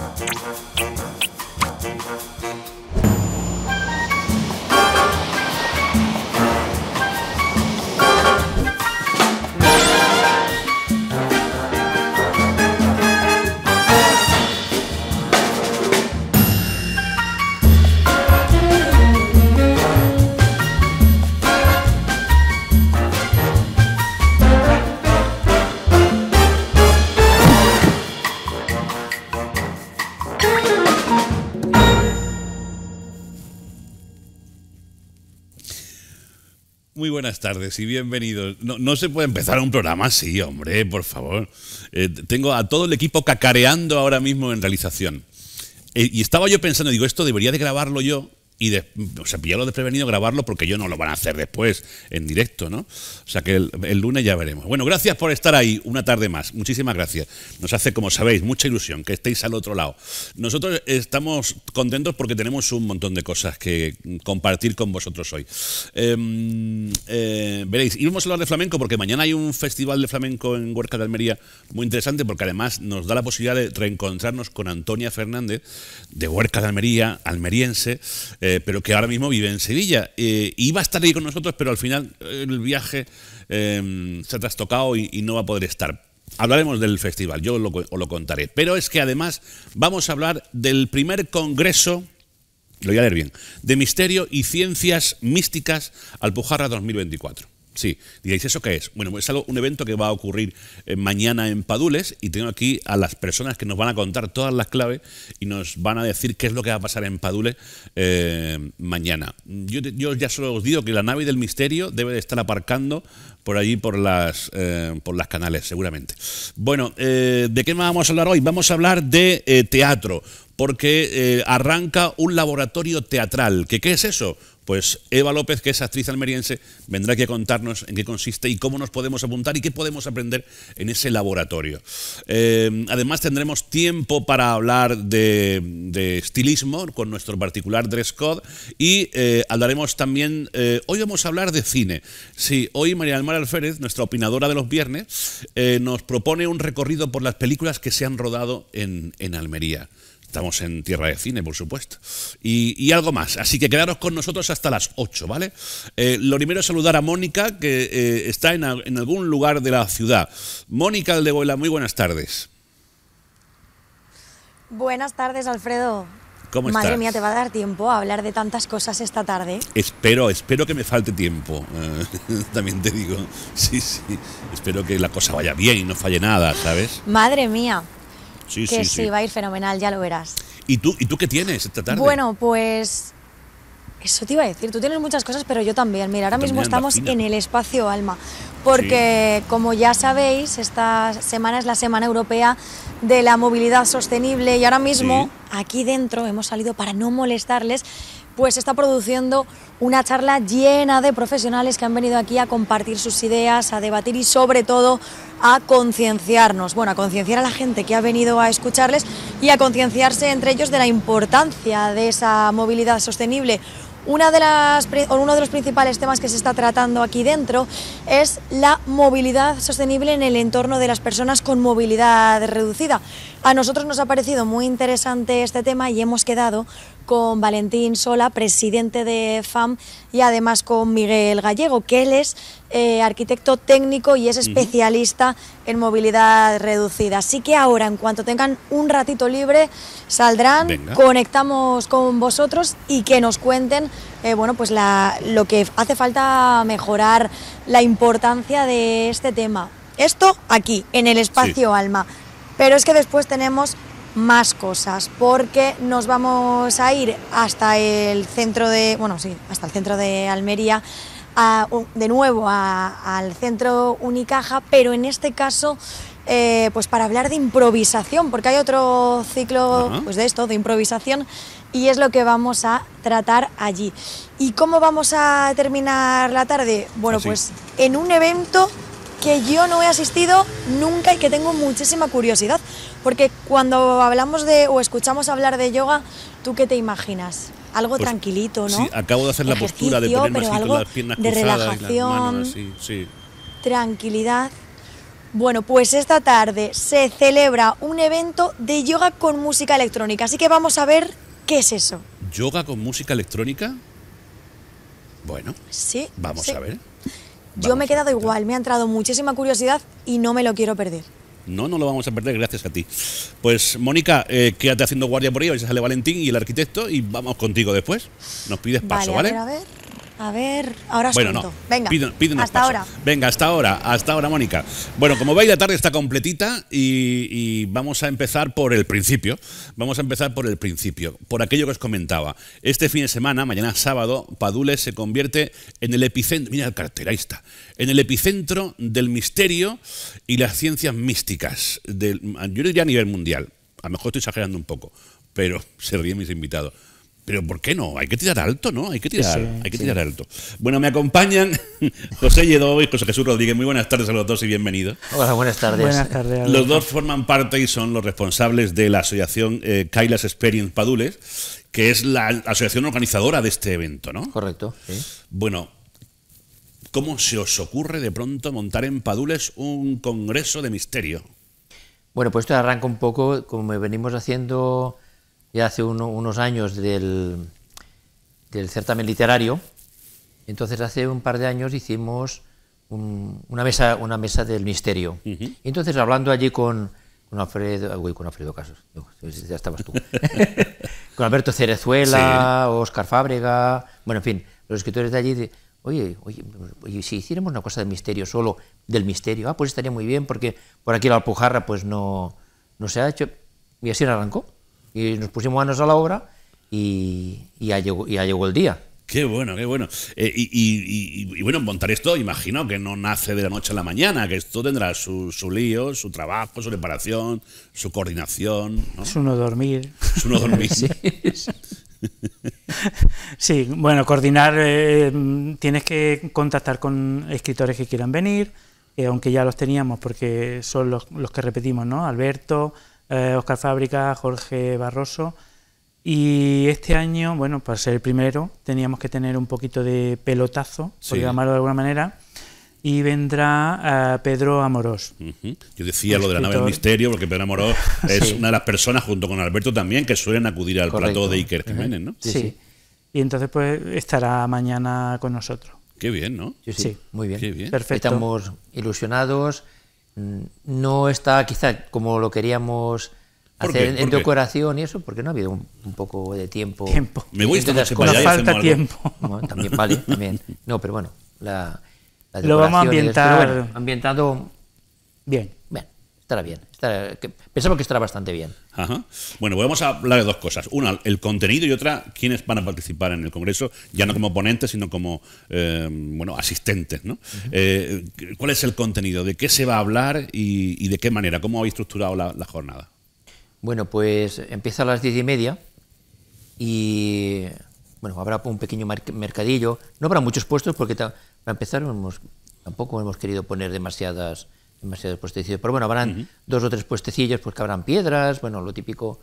Thank you. buenas tardes y bienvenidos. No, se puede empezar un programa así, hombre, por favor. Eh, tengo a todo el equipo cacareando ahora mismo en realización. Eh, y estaba yo pensando, digo, esto debería de grabarlo yo y de, o sea, pillarlo desprevenido, grabarlo, porque ellos no lo van a hacer después en directo, ¿no? O sea que el, lunes ya veremos. Bueno, gracias por estar ahí una tarde más. Muchísimas gracias. Nos hace, como sabéis, mucha ilusión que estéis al otro lado. Nosotros estamos contentos porque tenemos un montón de cosas que compartir con vosotros hoy. Eh, eh, veréis, a hablar de flamenco porque mañana hay un festival de flamenco en Huerca de Almería muy interesante porque además nos da la posibilidad de reencontrarnos con Antonia Fernández de Huerca de Almería, almeriense. Eh, pero que ahora mismo vive en Sevilla. y eh, va a estar ahí con nosotros, pero al final eh, el viaje em, se ha trastocado y, no va a poder estar. Hablaremos del festival, yo lo, lo contaré. Pero es que además vamos a hablar del primer congreso lo voy a leer bien, de Misterio y Ciencias Místicas Alpujarra 2024. Sí, diréis, ¿eso qué es? Bueno, es algo, un evento que va a ocurrir eh, mañana en Padules y tengo aquí a las personas que nos van a contar todas las claves y nos van a decir qué es lo que va a pasar en Padules eh, mañana. Yo, ya solo os digo que la nave del misterio debe de estar aparcando por allí, por las, eh, por las canales, seguramente. Bueno, ¿de qué vamos a hablar hoy? Vamos a hablar de teatro, porque arranca un laboratorio teatral. ¿Qué es eso? pues Eva López, que es actriz almeriense, vendrá aquí a contarnos en qué consiste y cómo nos podemos apuntar y qué podemos aprender en ese laboratorio. Eh, además, tendremos tiempo para hablar de, estilismo con nuestro particular dress code y eh, hablaremos también, eh, hoy vamos a hablar de cine. Sí, hoy María del Alférez, nuestra opinadora de los viernes, nos propone un recorrido por las películas que se han rodado en Almería. Estamos en Tierra de Cine, por supuesto. Y, algo más. Así que quedaros con nosotros hasta las 8, ¿vale? Eh, lo primero es saludar a Mónica, que eh, está en, algún lugar de la ciudad. Mónica Boila, muy buenas tardes. Buenas tardes, Alfredo. ¿Cómo Madre mía, te va a dar tiempo a hablar de tantas cosas esta tarde. Espero, espero que me falte tiempo. Eh, también te digo, sí, sí. Espero que la cosa vaya bien y no falle nada, ¿sabes? Madre mía que sí, va a ir fenomenal, ya lo verás. ¿Y tú, ¿Y tú qué tienes esta tarde? Bueno, pues eso te iba a decir, tú tienes muchas cosas, pero yo también. Mira, ahora mismo estamos en el espacio Alma, porque como ya sabéis, esta semana es la Semana Europea de la Movilidad Sostenible y ahora mismo aquí dentro hemos salido para no molestarles pues está produciendo una charla llena de profesionales que han venido aquí a compartir sus ideas, a debatir y sobre todo a concienciarnos, bueno, a concienciar a la gente que ha venido a escucharles y a concienciarse entre ellos de la importancia de esa movilidad sostenible. Una de las, uno de los principales temas que se está tratando aquí dentro es la movilidad sostenible en el entorno de las personas con movilidad reducida. A nosotros nos ha parecido muy interesante este tema y hemos quedado con Valentín Sola, presidente de FAM, y además con Miguel Gallego, que él es eh, arquitecto técnico y es especialista en movilidad reducida. Así que ahora, en cuanto tengan un ratito libre, saldrán, conectamos con vosotros y que nos cuenten eh, bueno, pues la, lo que hace falta mejorar, la importancia de este tema. Esto aquí, en el espacio Alma. Pero es que después tenemos más cosas porque nos vamos a ir hasta el centro de bueno sí hasta el centro de Almería de nuevo al centro Unicaja pero en este caso eh, pues para hablar de improvisación porque hay otro ciclo pues de esto de improvisación y es lo que vamos a tratar allí y cómo vamos a terminar la tarde bueno pues en un evento que yo no he asistido nunca y que tengo muchísima curiosidad porque cuando hablamos de o escuchamos hablar de yoga, ¿tú qué te imaginas? Algo pues, tranquilito, ¿no? Sí, acabo de hacer la postura de las piernas relajación, tranquilidad. Bueno, pues esta tarde se celebra un evento de yoga con música electrónica, así que vamos a ver qué es eso. ¿Yoga con música electrónica? Bueno, sí, vamos a ver. Yo me he quedado igual, me ha entrado muchísima curiosidad y no me lo quiero perder. No, no lo vamos a perder, gracias a ti. Pues Mónica, eh, quédate haciendo guardia por ahí, a ver sale Valentín y el arquitecto y vamos contigo después. Nos pides paso, ¿vale? A ver, ahora Bueno, no. Venga, hasta ahora. Venga, hasta ahora, hasta ahora, Mónica. Bueno, como veis, la tarde está completita y, vamos a empezar por el principio. Vamos a empezar por el principio, por aquello que os comentaba. Este fin de semana, mañana sábado, Padule se convierte en el epicentro, mira el en el epicentro del misterio y las ciencias místicas, del, yo diría a nivel mundial. A lo mejor estoy exagerando un poco, pero se ríen mis invitados pero ¿por qué no? Hay que tirar alto, ¿no? Hay que tirar, hay que tirar alto. Bueno, me acompañan José Lledó y José Jesús Rodríguez. Muy buenas tardes a los dos y bienvenidos. Hola, buenas tardes. Buenas tardes. Los dos forman parte y son los responsables de la asociación eh, Kailas Experience Padules, que es la asociación organizadora de este evento, ¿no? Correcto. Bueno, ¿cómo se os ocurre de pronto montar en Padules un congreso de misterio? Bueno, pues esto arranca un poco como venimos haciendo ya hace unos años del, del, certamen literario. Entonces hace un par de años hicimos una, mesa, una mesa del misterio. Y Entonces hablando allí con, con Alfredo, con Casas, ya estabas tú, con Alberto Cerezuela, Oscar Fábrega, bueno, en fin, los escritores de allí, oye, oye, si hiciéramos una cosa del misterio, solo del misterio, ah, pues estaría muy bien, porque por aquí la Alpujarra pues no, no se ha hecho, y así arrancó. Y nos pusimos manos a la obra y, ya, llegó, el día. Qué bueno, qué bueno. Eh, y, bueno, montar esto, imagino que no nace de la noche a la mañana, que esto tendrá su, lío, su trabajo, su preparación, su coordinación. es uno dormir. es uno dormir. sí. bueno, coordinar, eh, tienes que contactar con escritores que quieran venir, eh, aunque ya los teníamos porque son los que repetimos, ¿no? Alberto, eh, Oscar Fábrica, Jorge Barroso. Y este año, bueno, para ser el primero, teníamos que tener un poquito de pelotazo, por llamarlo de alguna manera. Y vendrá eh, Pedro Amorós. Yo decía lo de la nave del misterio, porque Pedro Amorós es una de las personas, junto con Alberto también, que suelen acudir al plato de Iker Jiménez, ¿no? Sí, Y entonces, pues, estará mañana con nosotros. Qué bien, ¿no? Sí, muy bien. bien. Perfecto. Estamos ilusionados. Mm, no está quizá como lo queríamos hacer en decoración y eso, porque no ha habido un, poco de tiempo. tiempo. Me voy a falta tiempo. también vale, también. No, pero bueno, la, Lo vamos a ambientar. ambientado bien estará bien. pensamos que estará bastante bien. Bueno, pues vamos a hablar de dos cosas. Una, el contenido y otra, quiénes van a participar en el Congreso, ya no como ponentes, sino como eh, bueno, asistentes. ¿no? Eh, ¿Cuál es el contenido? ¿De qué se va a hablar y, de qué manera? ¿Cómo habéis estructurado la, jornada? Bueno, pues empieza a las diez y media y bueno, habrá un pequeño mercadillo. No habrá muchos puestos porque para empezar tampoco hemos querido poner demasiadas demasiados puestecillos. Pero bueno, habrán dos o tres puestecillos pues, que habrán piedras, bueno, lo típico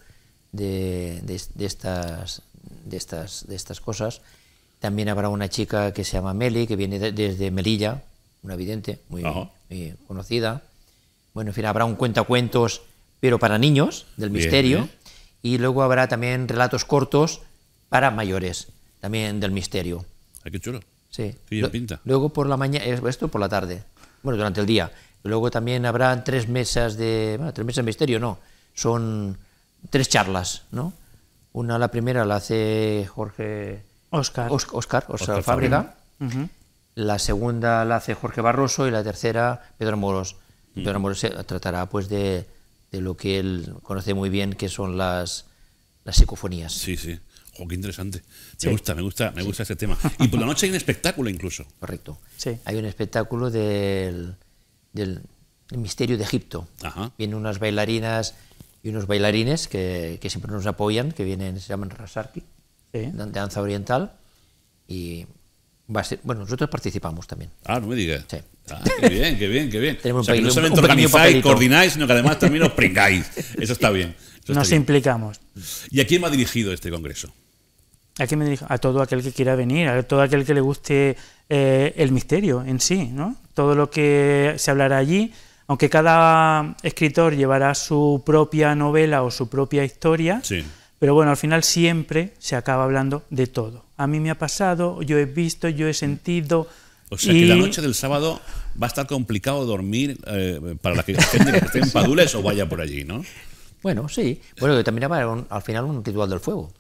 de, estas, de, estas, de estas cosas. También habrá una chica que se llama Meli, que viene desde Melilla, una vidente muy, conocida. Bueno, en fin, habrá un cuentacuentos, pero para niños, del misterio. Y luego habrá también relatos cortos para mayores, también del misterio. Ay, ah, qué chulo. Sí. pinta. Luego por la mañana, eh, esto por la tarde, bueno, durante el día. Luego también habrá tres mesas de, bueno, tres mesas de misterio, no, son tres charlas, ¿no? Una, la primera la hace Jorge... Oscar. Oscar, Oscar, Oscar Fábrica. La segunda la hace Jorge Barroso y la tercera Pedro Moros. Mm. Pedro Moros tratará pues de, lo que él conoce muy bien, que son las, las psicofonías. Sí, sí. qué interesante. Me gusta, me gusta, me gusta ese tema. Y por la noche hay un espectáculo incluso. Correcto. Sí. Hay un espectáculo del del, misterio de Egipto. Vienen unas bailarinas y unos bailarines que, siempre nos apoyan, que vienen, se llaman Rasarki, de danza oriental, y va bueno, nosotros participamos también. Ah, no me digas. Ah, qué bien, qué bien, qué bien. no solamente coordináis, sino que además también os pringáis. Eso está bien. Nos implicamos. ¿Y a quién me ha dirigido este congreso? ¿A quién A todo aquel que quiera venir, a todo aquel que le guste eh, el misterio en sí, ¿no? todo lo que se hablará allí, aunque cada escritor llevará su propia novela o su propia historia, pero bueno, al final siempre se acaba hablando de todo. A mí me ha pasado, yo he visto, yo he sentido. O sea que la noche del sábado va a estar complicado dormir eh, para la que esté en Padules o vaya por allí, ¿no? Bueno, sí. Bueno, que también al final un ritual del fuego.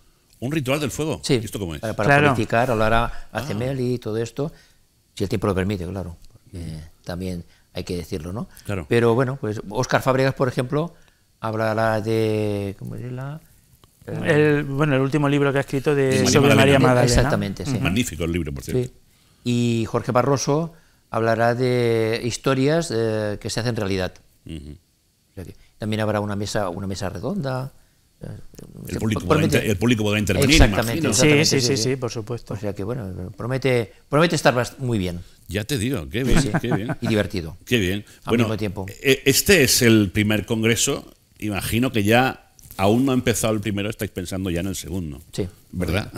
¿Un ritual del fuego? ¿Esto cómo es? Para, criticar, hablar a, ah. Cemeli y todo esto, si el tiempo lo permite, claro. Eh, también hay que decirlo, ¿no? Pero bueno, pues Oscar Fábregas, por ejemplo, hablará de... ¿Cómo la...? El, bueno, el último libro que ha escrito de, sobre María Exactamente, Magnífico el libro, por cierto. Y Jorge Barroso hablará de historias eh, que se hacen realidad. también habrá una mesa, una mesa redonda. El eh, público, podrá, intervenir. Exactamente, sí, sí, sí, por supuesto. O sea que bueno, promete, promete estar muy bien. Ya te digo, qué bien, Y divertido. Qué bien. bueno, tiempo. Eh, este es el primer congreso. Imagino que ya aún no ha empezado el primero, estáis pensando ya en el segundo. Sí. ¿Verdad?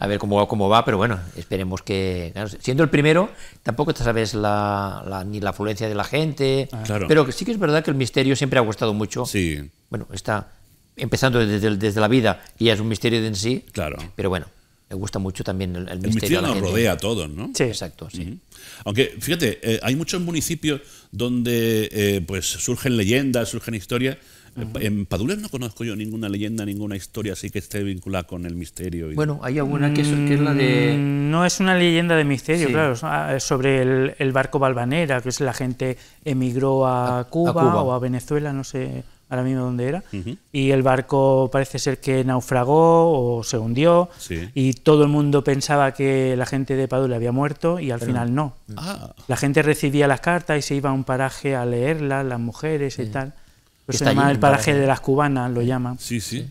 A ver cómo, cómo va, pero bueno, esperemos que. siendo el primero, tampoco te sabes la, ni la afluencia de la gente. Ah. claro. Pero sí que es verdad que el misterio siempre ha gustado mucho. Sí. Bueno, está empezando desde, desde la vida, y ya es un misterio en sí. Claro. Pero bueno, me gusta mucho también el, el misterio. nos rodea a todos, ¿no? Sí. Exacto, sí. Aunque, fíjate, eh, hay muchos municipios donde eh, pues surgen leyendas, surgen historias. Eh, en Padules no conozco yo ninguna leyenda, ninguna historia así que esté vinculada con el misterio. Y bueno, hay alguna que es, la de... Mm, no es una leyenda de misterio, claro, ah, sobre el, barco Balvanera, que es la gente emigró a Cuba o a Venezuela, no sé ahora mismo donde era, y el barco parece ser que naufragó o se hundió, y todo el mundo pensaba que la gente de Padula había muerto, y al final no. Ah. La gente recibía las cartas y se iba a un paraje a leerlas, las mujeres y tal. Pues se llama el paraje de las cubanas, lo llaman. Sí, sí.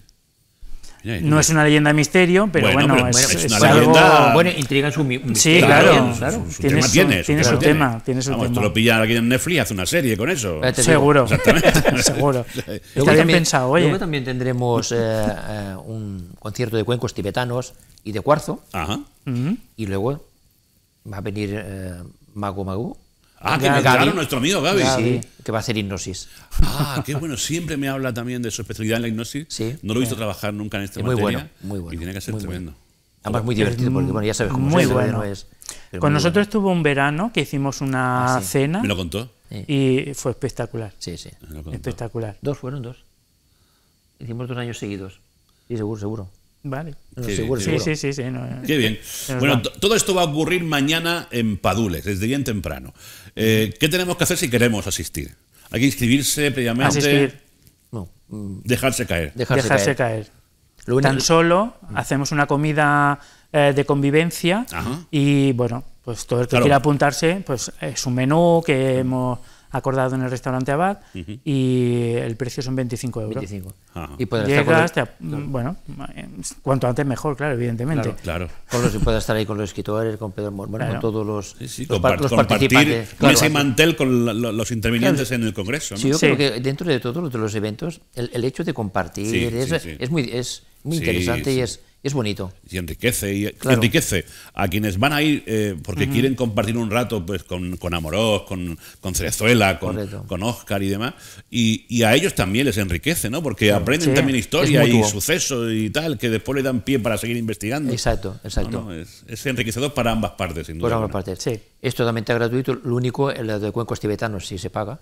No es una leyenda de misterio, pero bueno, bueno es, Algo... Bueno, intriga su. Sí, claro. claro. claro. Su, tiene, tema su, su, tema. Vamos, tema. lo pilla alguien en Netflix, hace una serie con eso. Seguro. Exactamente. Seguro. Está bien también, pensado, oye. Luego también tendremos eh, eh, un concierto de cuencos tibetanos y de cuarzo. Ajá. Y luego va a venir eh, Mago Mago Ah, que me claro, nuestro amigo Gaby. Sí, que va a hacer hipnosis. Ah, qué bueno. Siempre me habla también de su especialidad en la hipnosis. Sí. No lo he visto eh, trabajar nunca en este muy Bueno, muy bueno. Y tiene que ser tremendo. Además, muy divertido, porque bueno, ya sabes cómo muy bueno. es. Con nosotros estuvo un verano que hicimos una ah, cena. Me lo contó. Y fue espectacular. Sí, sí. Espectacular. Dos fueron dos. Hicimos dos años seguidos. Y seguro, seguro. Vale. sí, sí, sí, sí, Qué bien. Bueno, todo esto va a ocurrir mañana en Padules, desde bien temprano. Eh, ¿Qué tenemos que hacer si queremos asistir? Hay que inscribirse previamente. Asistir. No. Mm. Dejarse caer. Dejarse, caer. Tan solo mm. hacemos una comida eh, de convivencia y bueno, pues todo el que quiera apuntarse, pues es eh, un menú que hemos acordado en el restaurante Abad y el precio son 25 euros. 25. Y puedes estar bueno, cuanto antes mejor, claro, evidentemente. Claro. claro. Con los, estar ahí con los escritores, con Pedro Mormón, con todos los, participantes. Con ese mantel con los intervinientes en el Congreso. Sí, yo creo que dentro de todos los eventos, el, hecho de compartir es, muy, es muy interesante y es es bonito. Y enriquece, y enriquece a quienes van a ir eh, porque quieren compartir un rato pues, con, con Amorós, con, con Cerezuela, con, con Oscar y demás. Y, a ellos también les enriquece, ¿no? Porque aprenden también historia y sucesos y tal, que después le dan pie para seguir investigando. Exacto, exacto. es, enriquecedor para ambas partes, sin duda. Por ambas partes, sí. Es totalmente gratuito. Lo único, el de cuencos tibetanos sí se paga.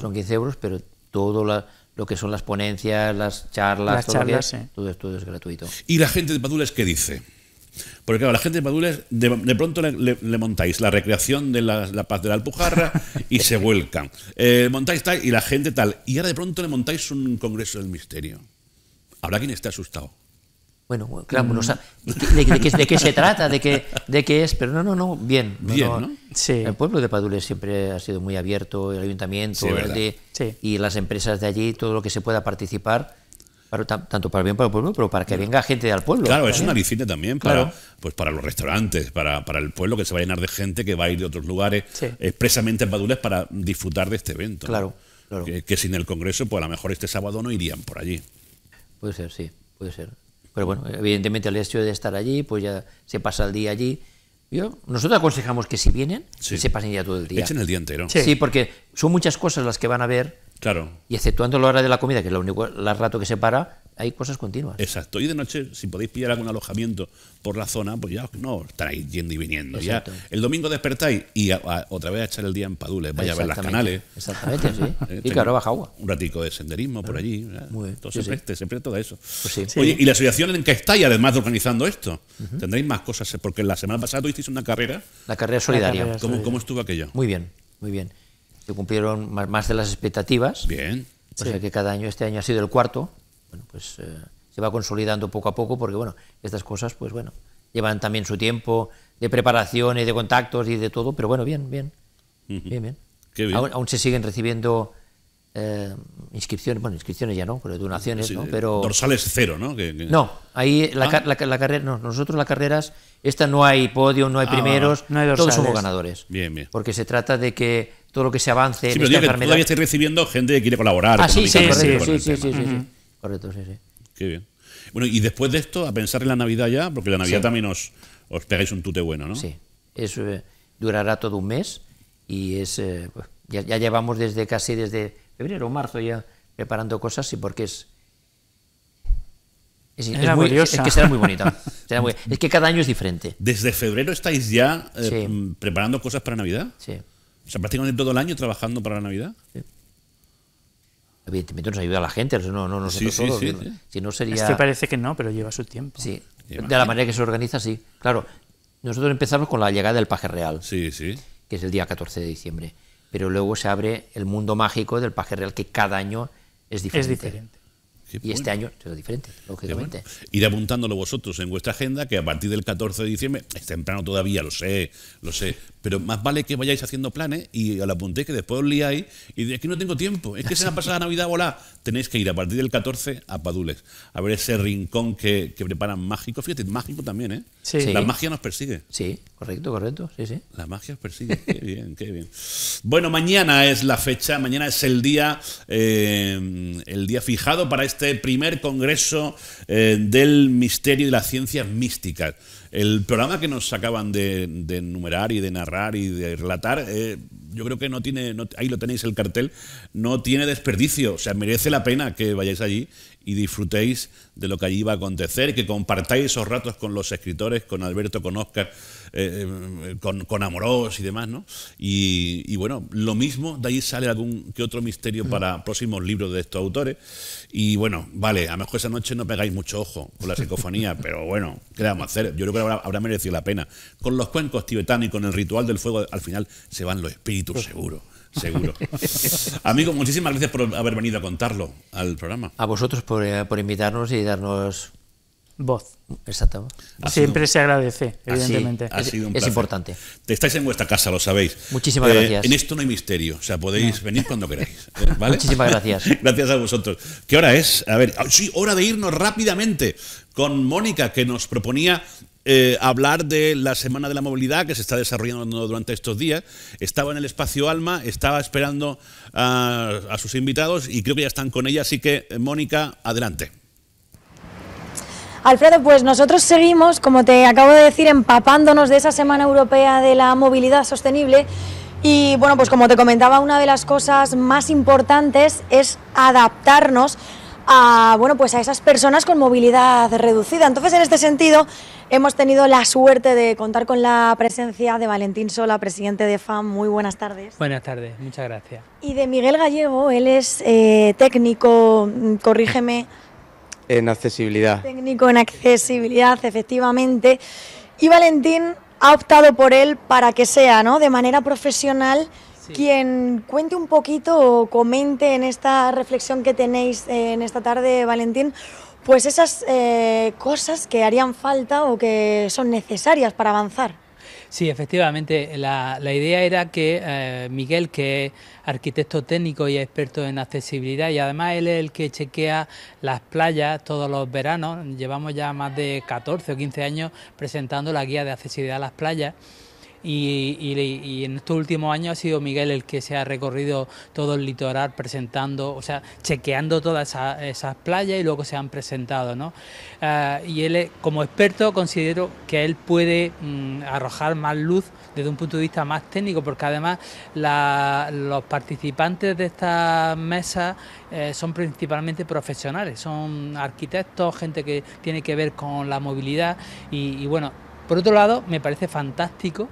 Son 15 euros, pero todo lo que son las ponencias, las charlas, todo, es gratuito. ¿Y la gente de Padules qué dice? Porque claro, la gente de Padules, de, pronto le, montáis la recreación de la, paz de la Alpujarra y se vuelcan. Eh, montáis tal y la gente tal. Y ahora de pronto le montáis un congreso del misterio. Habrá quien esté asustado. Bueno, claro, pues, mm. de, qué, se trata, de qué, de es, pero no, no, no, bien. El pueblo de Padules siempre ha sido muy abierto, el ayuntamiento y las empresas de allí, todo lo que se pueda participar, tanto para bien para el pueblo, pero para que venga gente del pueblo. Claro, es ¿Eh? una licita también para, pues para los restaurantes, para, para, el pueblo que se va a llenar de gente que va a ir de otros lugares expresamente a Padules para disfrutar de este evento. Claro, claro. que sin el Congreso, pues a lo mejor este sábado no irían por allí. Puede ser, sí, puede ser. Pero bueno, evidentemente el hecho de estar allí, pues ya se pasa el día allí. Yo, nosotros aconsejamos que si vienen, se pasen ya todo el día. Echen el día entero. Sí. porque son muchas cosas las que van a ver. Claro. Y exceptuando la hora de la comida, que es la único el rato que se para, hay cosas continuas. Exacto. Y de noche, si podéis pillar algún alojamiento por la zona, pues ya no estaréis yendo y viniendo. el domingo despertáis y otra vez a echar el día en Padule, vaya a ver las canales. Exactamente, sí. Eh, y claro, baja agua. Un ratico de senderismo por ah, allí. Muy bien. Todo este, todo eso. Pues Oye, y la asociación en que estáis, además de organizando esto, tendréis más cosas, eh, porque la semana pasada tuvisteis una carrera. La carrera solidaria. ¿Cómo, estuvo aquello? Muy bien, muy bien. Se cumplieron más, más de las expectativas. Bien. O sea que cada año, este año ha sido el cuarto bueno, pues eh, se va consolidando poco a poco porque, bueno, estas cosas, pues bueno, llevan también su tiempo de preparaciones, de contactos y de todo, pero bueno, bien, bien. Bien, bien. Aún, se siguen recibiendo eh, inscripciones, bueno, inscripciones ya no, pero donaciones, ¿no? Pero, dorsales cero, ¿no? No, ahí la, ah. la, carrera, no, nosotros las carreras, esta no hay podio, no hay ah, primeros, no todos somos ganadores. Porque se trata de que todo lo que se avance todavía estoy recibiendo gente que quiere colaborar. Ah, sí, sí, sí, Correcto, sí, sí. Qué bien. Bueno, y después de esto, a pensar en la Navidad ya, porque la Navidad también os, os pegáis un tute bueno, ¿no? Sí, eso eh, durará todo un mes y es eh, pues, ya, llevamos desde casi desde febrero o marzo ya preparando cosas y porque es es, es, que será muy bonita. es que cada año es diferente. Desde febrero estáis ya eh, preparando cosas para Navidad. Sí. O sea, prácticamente todo el año trabajando para la Navidad. Sí evidentemente nos ayuda a la gente, no, no nosotros sí, sí, sí, si no sería... parece que no, pero lleva su tiempo. Sí, de la manera que se organiza, sí. Claro, nosotros empezamos con la llegada del paje real, sí, sí. que es el día 14 de diciembre, pero luego se abre el mundo mágico del paje real que cada año es diferente. Es diferente y este año será diferente, lógicamente. Pues ir apuntándolo vosotros en vuestra agenda, que a partir del 14 de diciembre, es temprano todavía, lo sé, lo sé, pero más vale que vayáis haciendo planes y lo apuntéis, que después os liáis y diréis que no tengo tiempo, es que se me ha pasado la Navidad, volá. Tenéis que ir a partir del 14 a Padules, a ver ese rincón que, preparan mágico, fíjate, mágico también, ¿eh? Sí. La magia nos persigue. Sí, correcto, correcto, sí, sí. La magia nos persigue, qué bien, qué bien. Bueno, mañana es la fecha, mañana es el día, eh, el día fijado para este este primer Congreso eh, del Misterio y las Ciencias Místicas. El programa que nos acaban de, enumerar y de narrar y de relatar, eh, yo creo que no tiene, ahí lo tenéis el cartel, no tiene desperdicio, o sea, merece la pena que vayáis allí y disfrutéis de lo que allí va a acontecer, que compartáis esos ratos con los escritores, con Alberto, con Oscar eh, eh, con, amoros y demás, ¿no? Y, bueno, lo mismo, de ahí sale algún que otro misterio mm. para próximos libros de estos autores. Y bueno, vale, a lo mejor esa noche no pegáis mucho ojo con la psicofonía, pero bueno, ¿qué vamos a hacer? Yo creo que habrá, merecido la pena. Con los cuencos tibetanos y con el ritual del fuego, al final se van los espíritus, seguro. Seguro. Amigos, muchísimas gracias por haber venido a contarlo al programa. A vosotros por, eh, por invitarnos y darnos voz. Exacto. Siempre se agradece, evidentemente. Ha sido es importante. Estáis en vuestra casa, lo sabéis. Muchísimas eh, gracias. En esto no hay misterio, o sea, podéis venir cuando queráis. Eh, Muchísimas gracias. gracias a vosotros. ¿Qué hora es? A ver, sí, hora de irnos rápidamente con Mónica, que nos proponía eh, hablar de la Semana de la Movilidad que se está desarrollando durante estos días. Estaba en el espacio Alma, estaba esperando a sus invitados y creo que ya están con ella, así que Mónica, adelante. Alfredo, pues nosotros seguimos, como te acabo de decir, empapándonos de esa Semana Europea de la Movilidad Sostenible. Y bueno, pues como te comentaba, una de las cosas más importantes es adaptarnos a, bueno, pues a esas personas con movilidad reducida. Entonces, en este sentido, hemos tenido la suerte de contar con la presencia de Valentín Sola, presidente de FAM. Muy buenas tardes. Buenas tardes, muchas gracias. Y de Miguel Gallego, él es eh, técnico, mm, corrígeme en accesibilidad. Técnico en accesibilidad, efectivamente. Y Valentín ha optado por él para que sea, ¿no? De manera profesional. Quien cuente un poquito o comente en esta reflexión que tenéis eh, en esta tarde, Valentín, pues esas eh, cosas que harían falta o que son necesarias para avanzar. Sí, efectivamente. La, idea era que eh, Miguel, que es arquitecto técnico y experto en accesibilidad, y además él es el que chequea las playas todos los veranos, llevamos ya más de 14 o 15 años presentando la guía de accesibilidad a las playas y, en estos últimos años ha sido Miguel el que se ha recorrido todo el litoral presentando, o sea, chequeando todas esas, playas y luego se han presentado, ¿no? Eh, y él, como experto, considero que él puede mm, arrojar más luz desde un punto de vista más técnico, porque además los participantes de esta mesa... Eh, son principalmente profesionales, son arquitectos, gente que tiene que ver con la movilidad y bueno, por otro lado, me parece fantástico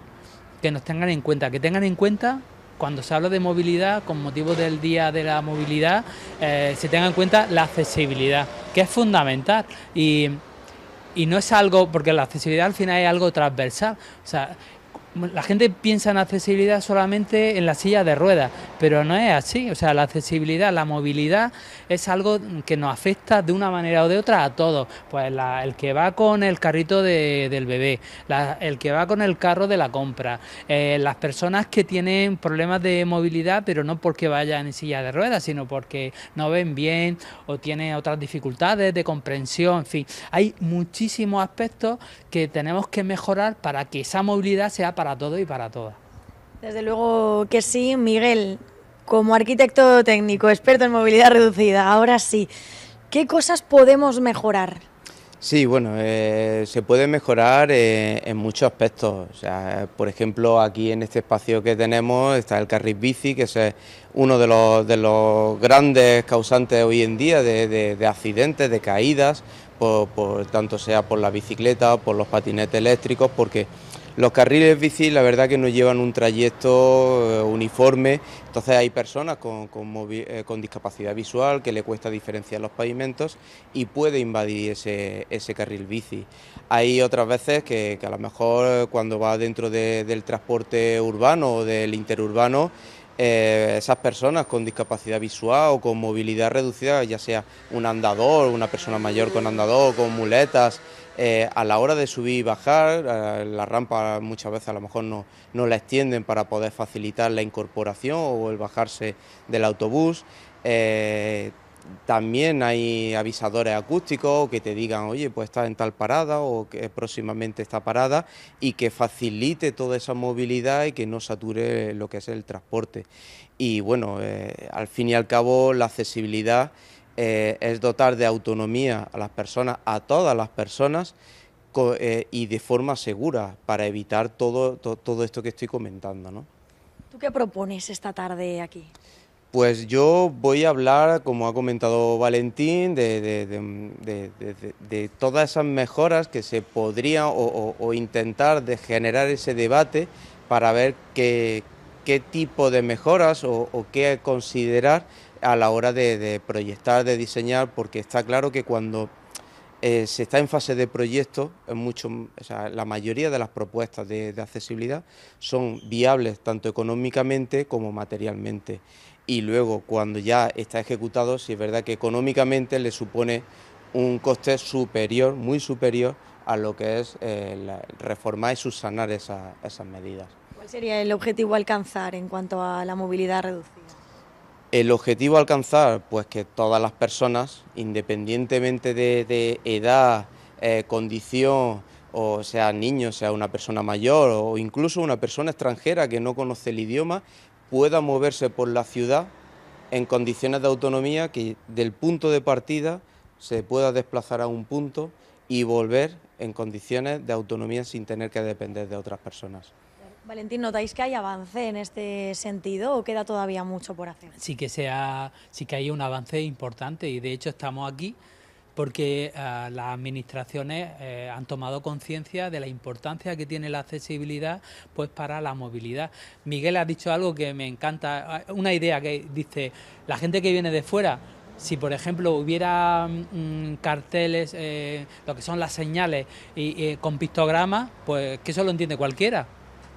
que nos tengan en cuenta, que tengan en cuenta cuando se habla de movilidad, con motivo del Día de la Movilidad, eh, se tenga en cuenta la accesibilidad, que es fundamental. Y, y no es algo, porque la accesibilidad al final es algo transversal. O sea, la gente piensa en accesibilidad solamente en la silla de ruedas, pero no es así. O sea, la accesibilidad, la movilidad es algo que nos afecta de una manera o de otra a todos. Pues el que va con el carrito del bebé, el que va con el carro de la compra, eh, las personas que tienen problemas de movilidad, pero no porque vayan en silla de ruedas, sino porque no ven bien o tienen otras dificultades de comprensión. En fin, hay muchísimos aspectos que tenemos que mejorar para que esa movilidad sea para para todo y para todas. Desde luego que sí, Miguel, como arquitecto técnico, experto en movilidad reducida, ahora sí, ¿qué cosas podemos mejorar? Sí, bueno, eh, se puede mejorar eh, en muchos aspectos. O sea, por ejemplo, aquí en este espacio que tenemos está el carril bici, que es uno de los, grandes causantes hoy en día de, accidentes, de caídas, tanto sea por la bicicleta, por los patinetes eléctricos, porque los carriles bici la verdad que no llevan un trayecto eh, uniforme, entonces hay personas eh, con, discapacidad visual que le cuesta diferenciar los pavimentos y puede invadir ese, carril bici. Hay otras veces que, a lo mejor eh, cuando va dentro del transporte urbano o del interurbano, esas personas con discapacidad visual o con movilidad reducida, ya sea un andador, una persona mayor con andador, con muletas, eh, a la hora de subir y bajar, eh, la rampa muchas veces a lo mejor no, no la extienden para poder facilitar la incorporación o el bajarse del autobús. Eh, también hay avisadores acústicos que te digan, oye, pues estás en tal parada o que próximamente está parada y que facilite toda esa movilidad y que no sature lo que es el transporte. Y bueno, al fin y al cabo la accesibilidad eh, es dotar de autonomía a las personas, a todas las personas, eh, y de forma segura para evitar todo, esto que estoy comentando. ¿no? ¿Tú qué propones esta tarde aquí? Pues yo voy a hablar, como ha comentado Valentín, de, todas esas mejoras que se podrían o, intentar de generar ese debate para ver qué, tipo de mejoras o, o qué considerar a la hora de, proyectar, de diseñar, porque está claro que cuando eh, se está en fase de proyecto, la mayoría de las propuestas de, accesibilidad son viables tanto económicamente como materialmente. Y luego, cuando ya está ejecutado, si sí es verdad que económicamente le supone un coste superior, muy superior, a lo que es eh, reformar y subsanar esas medidas. ¿Cuál sería el objetivo alcanzar en cuanto a la movilidad reducida? El objetivo a alcanzar, pues que todas las personas, independientemente de, edad, eh, condición, o sea niño, sea una persona mayor o incluso una persona extranjera que no conoce el idioma, pueda moverse por la ciudad en condiciones de autonomía que del punto de partida se pueda desplazar a un punto y volver en condiciones de autonomía sin tener que depender de otras personas. Valentín, ¿notáis que hay avance en este sentido o queda todavía mucho por hacer? Sí que, sea, sí que hay un avance importante y de hecho estamos aquí porque eh, las administraciones eh, han tomado conciencia de la importancia que tiene la accesibilidad pues para la movilidad. Miguel ha dicho algo que me encanta, eh, una idea que dice, la gente que viene de fuera si por ejemplo hubiera mm, mm, carteles, lo que son las señales, y, con pictogramas, pues que eso lo entiende cualquiera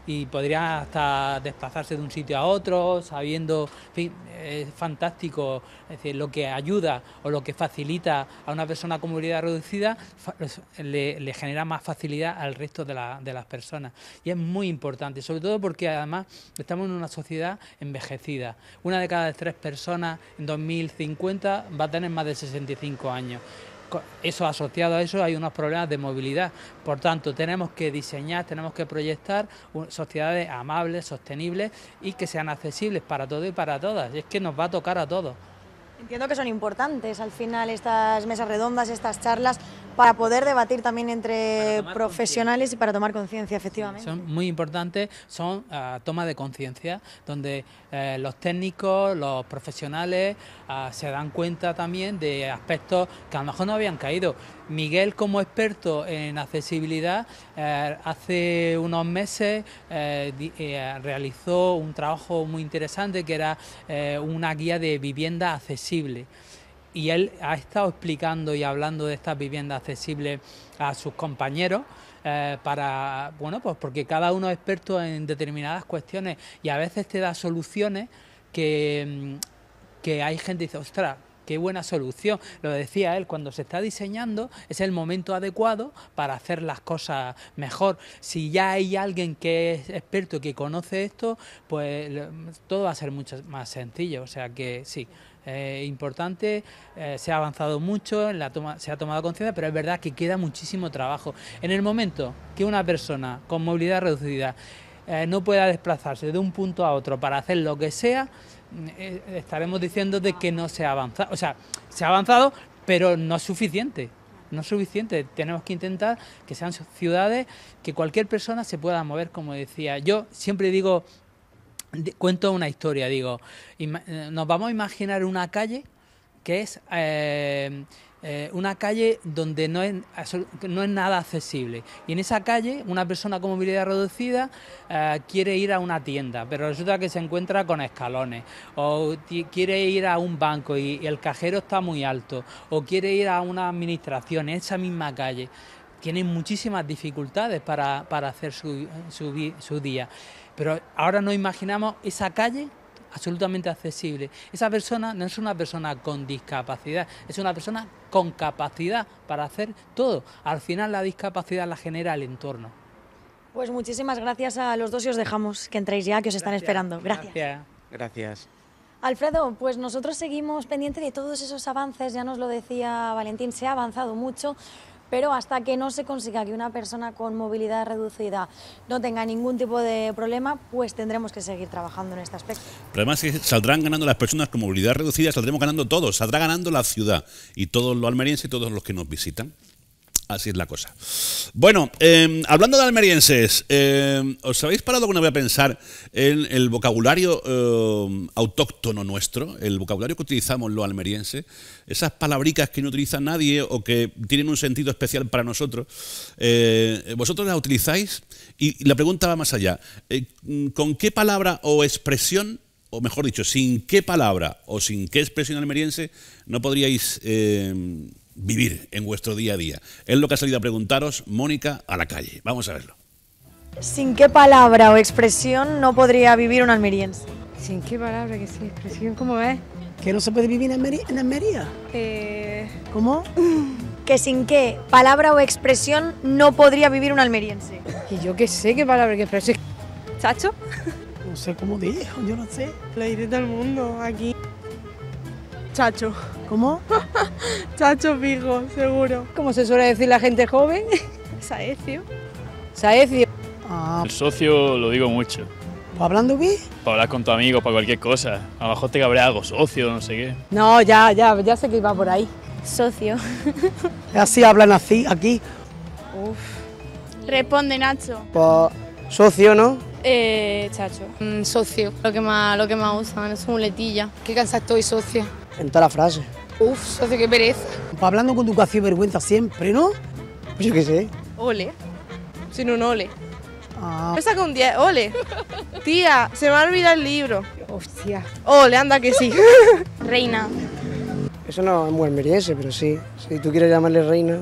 y podría hasta desplazarse de un sitio a otro, sabiendo, es fantástico, decir, lo que ayuda o lo que facilita a una persona con movilidad reducida pues, le, genera más facilidad al resto de, de las personas. Y es muy importante, sobre todo porque además estamos en una sociedad envejecida. Una de cada tres personas en 2050 va a tener más de 65 años eso asociado a eso hay unos problemas de movilidad. Por tanto, tenemos que diseñar, tenemos que proyectar sociedades amables, sostenibles y que sean accesibles para todos y para todas. Y es que nos va a tocar a todos. Entiendo que son importantes al final estas mesas redondas, estas charlas, para poder debatir también entre profesionales y para tomar conciencia, efectivamente. son muy importantes, son ah, toma tomas de conciencia, donde eh, los técnicos, los profesionales ah, se dan cuenta también de aspectos que a lo mejor no habían caído. Miguel, como experto en accesibilidad, eh, hace unos meses eh, realizó un trabajo muy interesante que era una guía de vivienda accesible y él ha estado explicando y hablando de estas viviendas accesibles a sus compañeros eh, para bueno pues porque cada uno es experto en determinadas cuestiones y a veces te da soluciones que, mm, que hay gente que dice ostras qué buena solución. Lo decía él, cuando se está diseñando es el momento adecuado para hacer las cosas mejor. Si ya hay alguien que es experto, y que conoce esto, pues todo va a ser mucho más sencillo. O sea que sí, eh, importante, eh, se ha avanzado mucho, se ha tomado conciencia, pero es verdad que queda muchísimo trabajo. En el momento que una persona con movilidad reducida eh, no pueda desplazarse de un punto a otro para hacer lo que sea, mm, estaremos diciendo de que no se ha avanzado, o sea, se ha avanzado, pero no es suficiente no es suficiente. Tenemos que intentar que sean ciudades que cualquier persona se pueda mover, como decía. Yo siempre digo cuento una historia, digo, eh, nos vamos a imaginar una calle que es eh, eh, una calle donde no es, no es nada accesible. Y en esa calle una persona con movilidad reducida quiere ir a una tienda, pero resulta que se encuentra con escalones, o quiere ir a un banco y, y el cajero está muy alto, o quiere ir a una administración en esa misma calle tienen muchísimas dificultades para, hacer su, día. Pero ahora nos imaginamos esa calle absolutamente accesible. Esa persona no es una persona con discapacidad, es una persona con capacidad para hacer todo. Al final la discapacidad la genera el entorno. Pues muchísimas gracias a los dos y os dejamos que entréis ya, que os están esperando. Gracias. gracias. Alfredo, pues nosotros seguimos pendientes de todos esos avances, ya nos lo decía Valentín, se ha avanzado mucho. Pero hasta que no se consiga que una persona con movilidad reducida no tenga ningún tipo de problema, pues tendremos que seguir trabajando en este aspecto. El problema que saldrán ganando las personas con movilidad reducida, saldremos ganando todos, saldrá ganando la ciudad y todos los almerienses y todos los que nos visitan. Así es la cosa. Bueno, em, hablando de almerienses, em, ¿os habéis parado alguna vez a pensar en el vocabulario em, autóctono nuestro? El vocabulario que utilizamos los almerienses, esas palabricas que no utiliza nadie o que tienen un sentido especial para nosotros, eh, vosotros las utilizáis y la pregunta va más allá. Eh, ¿Con qué palabra o expresión o mejor dicho, sin qué palabra o sin qué expresión almeriense no podríais vivir en vuestro día a día. Es lo que ha salido a preguntaros Mónica a la calle. Vamos a verlo. ¿Sin qué palabra o expresión no podría vivir un almeriense? ¿Sin qué palabra, que expresión cómo es? Eh? Que no se puede vivir en Almería. Eh... ¿Cómo? Que sin qué palabra o expresión no podría vivir un almeriense. Y yo qué sé qué palabra que expresión. ¿Chacho? No sé cómo dijo, yo no sé. La dirección del mundo aquí. Chacho. ¿Cómo? Chacho fijo, seguro. Como se suele decir la gente joven, Saecio. Saecio. Ah. El socio lo digo mucho. ¿Hablando bien? Para hablar con tu amigo, para cualquier cosa. Abajo te cabré algo, socio, no sé qué. No, ya, ya, ya sé que iba por ahí. Socio. así hablan así, aquí. Uf. Responde Nacho. Pues socio, ¿no? Eh, chacho. Mm, socio. Lo que más, lo que más usan, es muletilla. Qué cansado estoy, socio en toda la frase. Uf, ¡Hace que pereza. Hablando con tu vergüenza siempre, ¿no? Pues yo qué sé. Ole. Sin un ole. Ah. Me saca un 10, ole. Tía, se me ha olvidado el libro. Hostia. Ole, anda que sí. reina. Eso no es muy meriese, pero sí. Si tú quieres llamarle reina.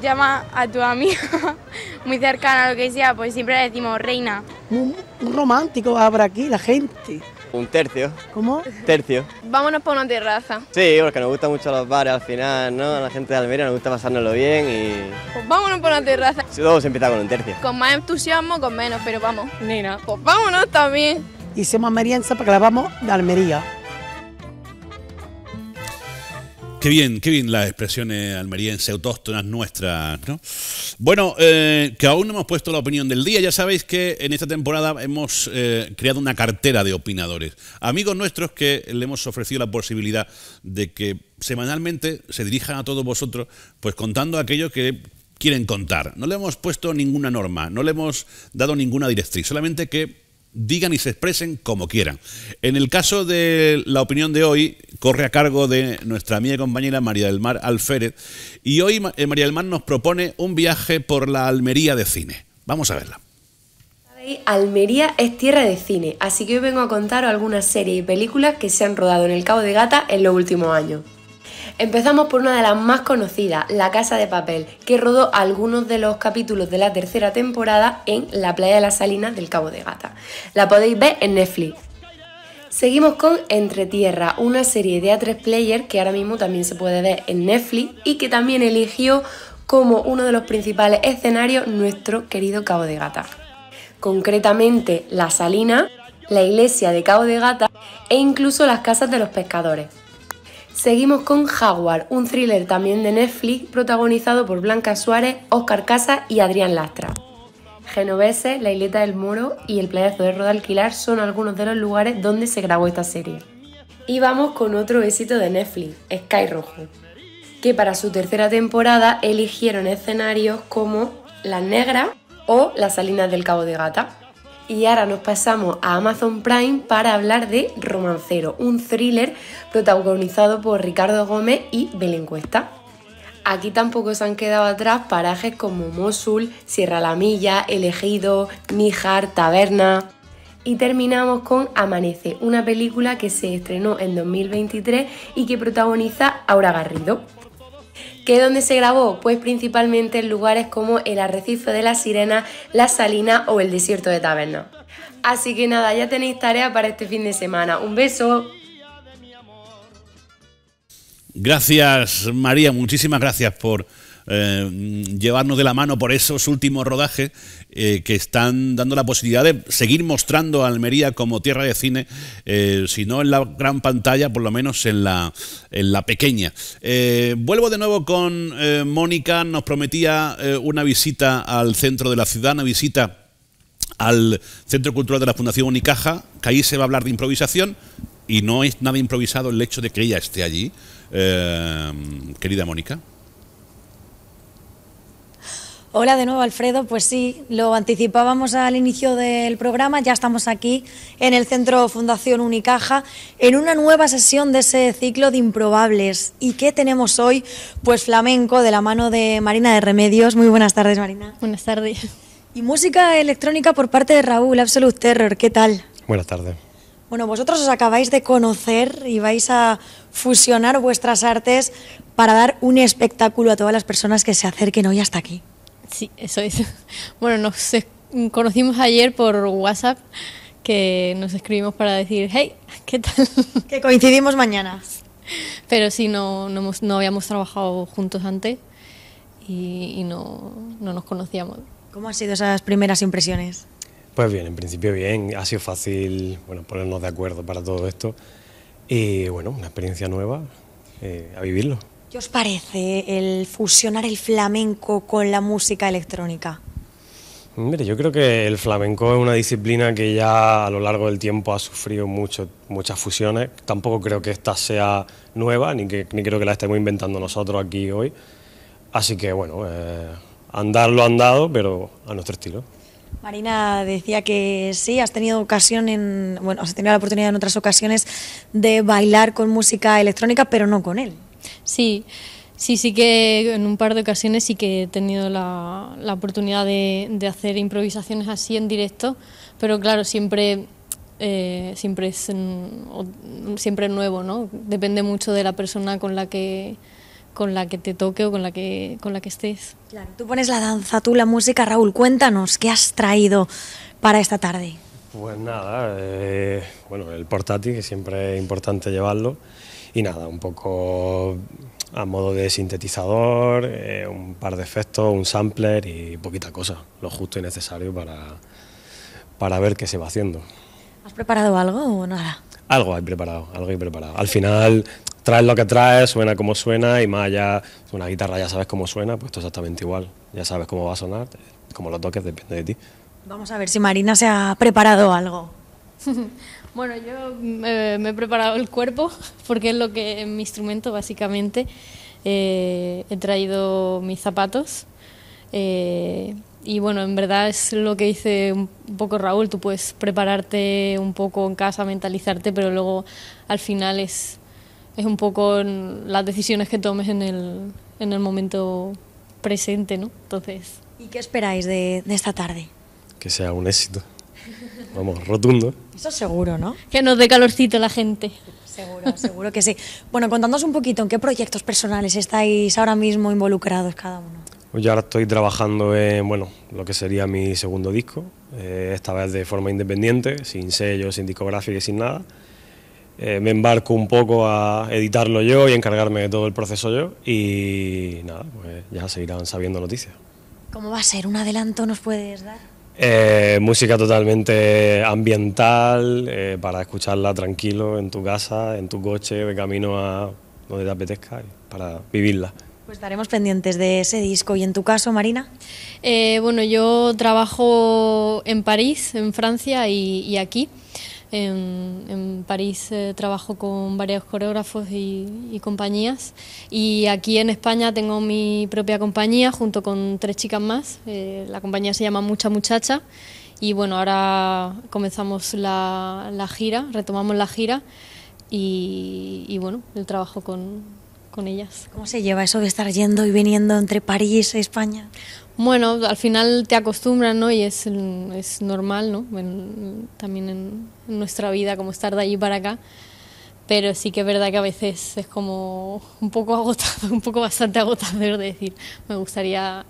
Llama a tu amiga muy cercana, lo que sea, pues siempre le decimos reina. Un, romántico va aquí, la gente. Un tercio. ¿Cómo? Tercio. Vámonos por una terraza. Sí, porque nos gustan mucho los bares al final, ¿no? A la gente de Almería nos gusta pasárnoslo bien y... Pues vámonos por una terraza. Si todo se con un tercio. Con más entusiasmo, con menos, pero vamos. Nina. Pues vámonos también. Hicimos para porque la vamos de Almería. Qué bien, qué bien las expresiones almerienses autóctonas nuestras, ¿no? Bueno, eh, que aún no hemos puesto la opinión del día. Ya sabéis que en esta temporada hemos eh, creado una cartera de opinadores. Amigos nuestros que le hemos ofrecido la posibilidad de que semanalmente se dirijan a todos vosotros, pues contando aquello que quieren contar. No le hemos puesto ninguna norma, no le hemos dado ninguna directriz, solamente que digan y se expresen como quieran. En el caso de la opinión de hoy, corre a cargo de nuestra amiga y compañera María del Mar Alférez, y hoy eh, María del Mar nos propone un viaje por la Almería de cine. Vamos a verla. Almería es tierra de cine, así que hoy vengo a contaros algunas series y películas que se han rodado en el Cabo de Gata en los últimos años. Empezamos por una de las más conocidas, La Casa de Papel, que rodó algunos de los capítulos de la tercera temporada en la playa de la Salinas del Cabo de Gata. La podéis ver en Netflix. Seguimos con Entre Tierra, una serie de A3 Player que ahora mismo también se puede ver en Netflix y que también eligió como uno de los principales escenarios nuestro querido Cabo de Gata. Concretamente la Salina, la iglesia de Cabo de Gata e incluso las casas de los pescadores. Seguimos con Jaguar, un thriller también de Netflix protagonizado por Blanca Suárez, Oscar Casas y Adrián Lastra. Genovese, la isleta del Moro y el playazo de Rodalquilar son algunos de los lugares donde se grabó esta serie. Y vamos con otro éxito de Netflix, Sky Rojo, que para su tercera temporada eligieron escenarios como La Negra o Las Salinas del Cabo de Gata. Y ahora nos pasamos a Amazon Prime para hablar de Romancero, un thriller protagonizado por Ricardo Gómez y Belén Cuesta. Aquí tampoco se han quedado atrás parajes como Mosul, Sierra La Milla, El Ejido, Níjar, Taberna. Y terminamos con Amanece, una película que se estrenó en 2023 y que protagoniza Aura Garrido es donde se grabó, pues principalmente en lugares como el arrecife de la Sirena, la Salina o el desierto de Taberna. Así que nada, ya tenéis tarea para este fin de semana. Un beso. Gracias María, muchísimas gracias por eh, mm, llevarnos de la mano por esos últimos rodajes eh, que están dando la posibilidad de seguir mostrando a Almería como tierra de cine, eh, si no en la gran pantalla, por lo menos en la, en la pequeña. vuelvo de nuevo con Mónica, nos prometía una visita al centro de la ciudad, una visita al Centro Cultural de la Fundación Unicaja, que ahí se va a hablar de improvisación, y no es nada improvisado el hecho de que ella esté allí, querida Mónica. Hola de nuevo Alfredo, pues sí, lo anticipábamos al inicio del programa, ya estamos aquí en el Centro Fundación Unicaja en una nueva sesión de ese ciclo de improbables. ¿Y qué tenemos hoy? Pues flamenco de la mano de Marina de Remedios. Muy buenas tardes Marina. Buenas tardes. Y música electrónica por parte de Raúl, Absolute Terror, ¿qué tal? Buenas tardes. Bueno, vosotros os acabáis de conocer y vais a fusionar vuestras artes para dar un espectáculo a todas las personas que se acerquen hoy hasta aquí. Sí, eso es. Bueno, nos conocimos ayer por WhatsApp que nos escribimos para decir, hey, ¿qué tal? Que coincidimos mañana. Pero sí, no, habíamos trabajado juntos antes y, no, nos conocíamos. ¿Cómo han sido esas primeras impresiones? Pues bien, en principio bien, ha sido fácil bueno, ponernos de acuerdo para todo esto y bueno, una experiencia nueva eh, a vivirlo. ¿Qué os parece el fusionar el flamenco con la música electrónica? Mire, yo creo que el flamenco es una disciplina que ya a lo largo del tiempo ha sufrido muchas fusiones. Tampoco creo que esta sea nueva, ni, ni creo que la estemos inventando nosotros aquí hoy. Así que bueno, eh, andar lo han pero a nuestro estilo. Marina decía que sí, has tenido ocasión en, bueno, has tenido la oportunidad en otras ocasiones de bailar con música electrónica, pero no con él. Sí, sí, sí que en un par de ocasiones sí que he tenido la, oportunidad de, hacer improvisaciones así en directo, pero claro, siempre... Eh, siempre es siempre nuevo, ¿no? Depende mucho de la persona con la que te toque o con la que, con estés. Claro, tú pones la danza, tú la música. Raúl, cuéntanos, ¿qué has traído para esta tarde? Pues nada, eh, bueno, el portátil, que siempre es importante llevarlo y nada, un poco a modo de sintetizador, eh, un par de efectos, un sampler y poquita cosa, lo justo y necesario para, para ver qué se va haciendo. ¿Has preparado algo o nada? Algo hay preparado, algo he preparado. Al final traes lo que traes, suena como suena y más allá, una guitarra ya sabes cómo suena, pues esto exactamente igual, ya sabes cómo va a sonar, como lo toques depende de ti. Vamos a ver si Marina se ha preparado algo. Bueno, yo eh, me, he preparado el cuerpo porque es lo que es mi instrumento básicamente. Eh, he traído mis zapatos eh, y bueno, en verdad es lo que dice un poco Raúl, tú puedes prepararte un poco en casa, mentalizarte, pero luego al final es, es un poco las decisiones que tomes en el, en el momento presente, ¿no? Entonces... ¿Y qué esperáis de esta tarde? Que sea un éxito vamos, rotundo. Eso seguro, ¿no? Que nos dé calorcito la gente. Seguro, seguro que sí. Bueno, contándonos un poquito, ¿en qué proyectos personales estáis ahora mismo involucrados cada uno? Pues yo ahora estoy trabajando en, bueno, lo que sería mi segundo disco, eh, esta vez de forma independiente, sin sello, sin discográfica y sin nada. Eh, me embarco un poco a editarlo yo y encargarme de todo el proceso yo y nada, pues ya seguirán sabiendo noticias. ¿Cómo va a ser? ¿Un adelanto nos puedes dar? Eh, música totalmente ambiental, eh, para escucharla tranquilo en tu casa, en tu coche, de camino a donde te apetezca, para vivirla. Pues estaremos pendientes de ese disco. ¿Y en tu caso, Marina? Eh, bueno, yo trabajo en París, en Francia y aquí. En, París eh, trabajo con varios coreógrafos y, compañías y aquí en España tengo mi propia compañía junto con tres chicas más. Eh, la compañía se llama Mucha Muchacha y bueno, ahora comenzamos la, gira, retomamos la gira y, y bueno, el trabajo con, ellas. ¿Cómo se lleva eso de estar yendo y viniendo entre París e España? Bueno, al final te acostumbras ¿no? Y es, es normal, ¿no? también en nuestra vida, como estar de allí para acá. Pero sí que es verdad que a veces es como un poco agotado, un poco bastante agotador de decir, me gustaría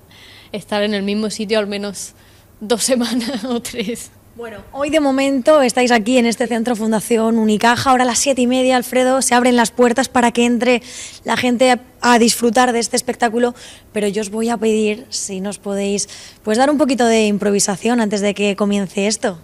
estar en el mismo sitio al menos dos semanas o tres. Bueno, hoy de momento estáis aquí en este centro Fundación Unicaja. Ahora a las siete y media, Alfredo, se abren las puertas para que entre la gente a disfrutar de este espectáculo. Pero yo os voy a pedir si nos podéis, pues, dar un poquito de improvisación antes de que comience esto.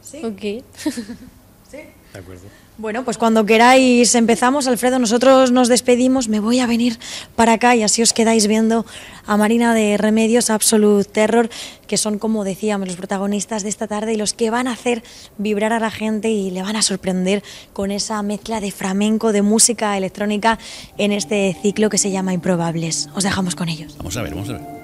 Sí. Ok. sí. De acuerdo. Bueno, pues cuando queráis empezamos, Alfredo, nosotros nos despedimos, me voy a venir para acá y así os quedáis viendo a Marina de Remedios, Absolute Terror, que son, como decíamos, los protagonistas de esta tarde y los que van a hacer vibrar a la gente y le van a sorprender con esa mezcla de flamenco, de música electrónica en este ciclo que se llama Improbables. Os dejamos con ellos. Vamos a ver, vamos a ver.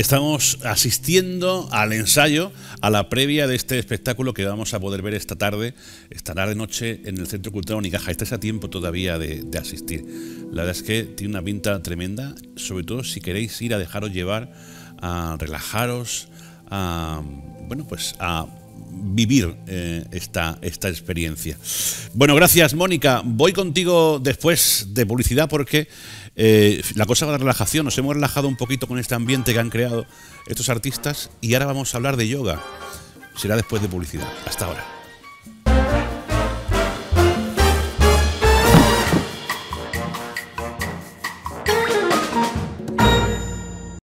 Estamos asistiendo al ensayo, a la previa de este espectáculo que vamos a poder ver esta tarde, esta tarde noche en el Centro Cultural Unicaja. Estáis a tiempo todavía de, de asistir. La verdad es que tiene una pinta tremenda, sobre todo si queréis ir a dejaros llevar, a relajaros, a, bueno, pues a vivir eh, esta, esta experiencia. Bueno, gracias Mónica. Voy contigo después de publicidad porque eh, la cosa va de relajación. Nos hemos relajado un poquito con este ambiente que han creado estos artistas y ahora vamos a hablar de yoga. Será después de publicidad. Hasta ahora.